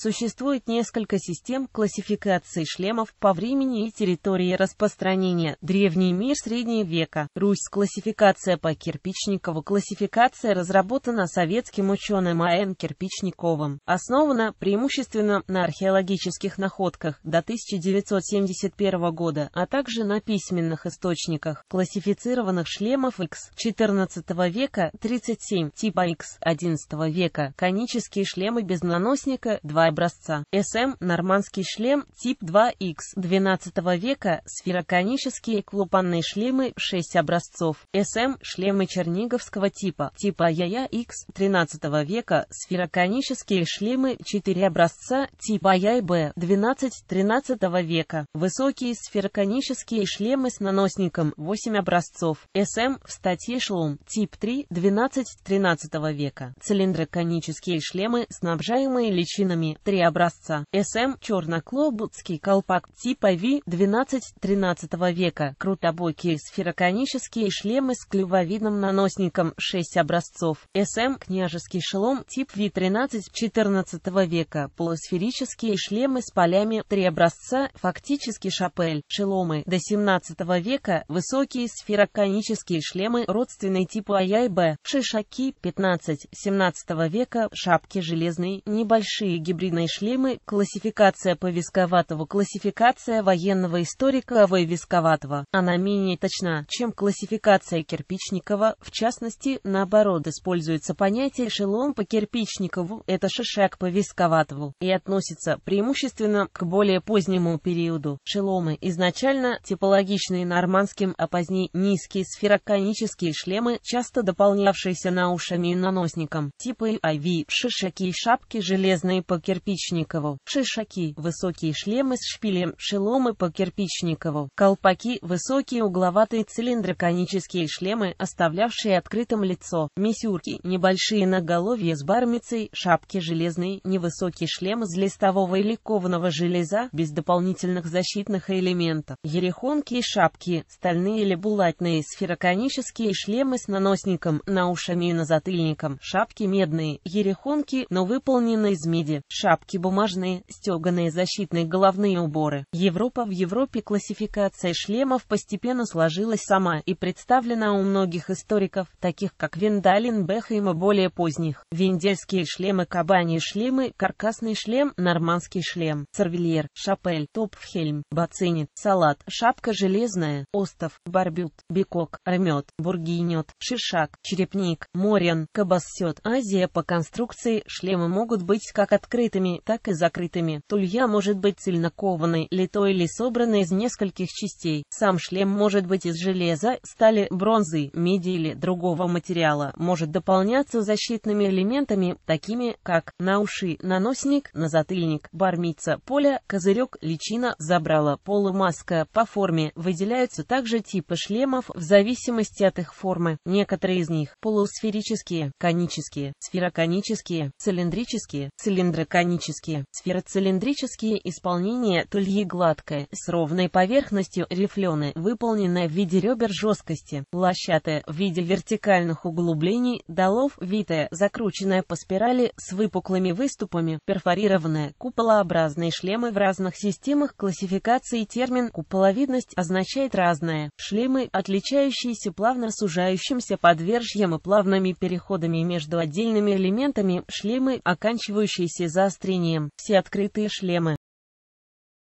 Существует несколько систем классификации шлемов по времени и территории распространения. Древний мир Средние века. Русь. Классификация по Кирпичникову. Классификация разработана советским ученым А.Н. Кирпичниковым. Основана преимущественно на археологических находках до 1971 года, а также на письменных источниках. Классифицированных шлемов X 14 века 37, типа X 11 века, конические шлемы без наносника 2 образца. СМ – нормандский шлем тип 2Х 12 века, сфероконические клапанные шлемы 6 образцов. СМ – шлемы черниговского типа, типа ЯЯХ 13 века, сфероконические шлемы 4 образца типа ЯИБ 12-13 века, высокие сфероконические шлемы с наносником 8 образцов. СМ в статье шлом тип 3 12-13 века, цилиндроконические шлемы, снабжаемые личинами три образца. СМ черно черноклобутский колпак типа V-12-13 века, крутобокие сфероконические шлемы с клювовидным наносником, 6 образцов. СМ княжеский шелом тип V-13-14 века, полусферические шлемы с полями, 3 образца, фактически шапель, шеломы до 17 века, высокие сфероконические шлемы, родственные типу А и Б, шишаки 15-17 века, шапки железные, небольшие гибриды доктрина Шлемы, классификация Повисковатого, классификация военного историка Войвисковатого. Она менее точна, чем классификация Кирпичникова, в частности, наоборот, используется понятие «эшелон по Кирпичникову» — это по Повисковатову, и относится преимущественно к более позднему периоду. Шеломы изначально типологичные нормандским, а позднее низкие сфероконические шлемы, часто дополнявшиеся наушами и наносником. Типы IV, шишаки и шапки железные по Кирпичникову кирпичникову, шишаки, высокие шлемы с шпилем, шеломы по кирпичникову, колпаки, высокие угловатые цилиндроконические шлемы, оставлявшие открытым лицо, мисюрки, небольшие наголовья с бармицей, шапки железные, невысокий шлем из листового или кованого железа, без дополнительных защитных элементов, ерехонки и шапки, стальные или булатные, сфероконические шлемы с наносником, наушами и на назатыльником, шапки медные, ерехонки, но выполнены из меди, шапки шапки бумажные, стеганые защитные головные уборы. Европа в Европе классификация шлемов постепенно сложилась сама и представлена у многих историков, таких как Виндалин, Бехайм и более поздних. Вендельские шлемы, кабани шлемы, каркасный шлем, нормандский шлем, сорвельер, шапель, топфхельм, бацинит, салат, шапка железная, остов, барбют, бекок, ремет, бургинет, шишак, черепник, морен, кабассет. Азия по конструкции шлемы могут быть как открытые открытыми, так и закрытыми. Тулья может быть цельнокованной, литой или собранной из нескольких частей. Сам шлем может быть из железа, стали, бронзы, меди или другого материала. Может дополняться защитными элементами, такими как на уши, наносник, на затыльник, бармица, поле, козырек, личина, забрала, полумаска. По форме выделяются также типы шлемов в зависимости от их формы. Некоторые из них полусферические, конические, сфероконические, цилиндрические, цилиндроконические конические, сфероцилиндрические исполнения тульи гладкое, с ровной поверхностью рифленое выполнено в виде ребер жесткости, лощатое, в виде вертикальных углублений, долов, витое, закрученное по спирали, с выпуклыми выступами, перфорированное, куполообразные шлемы в разных системах классификации термин «куполовидность» означает разное. Шлемы, отличающиеся плавно сужающимся подвержьем и плавными переходами между отдельными элементами, шлемы, оканчивающиеся за заострением, все открытые шлемы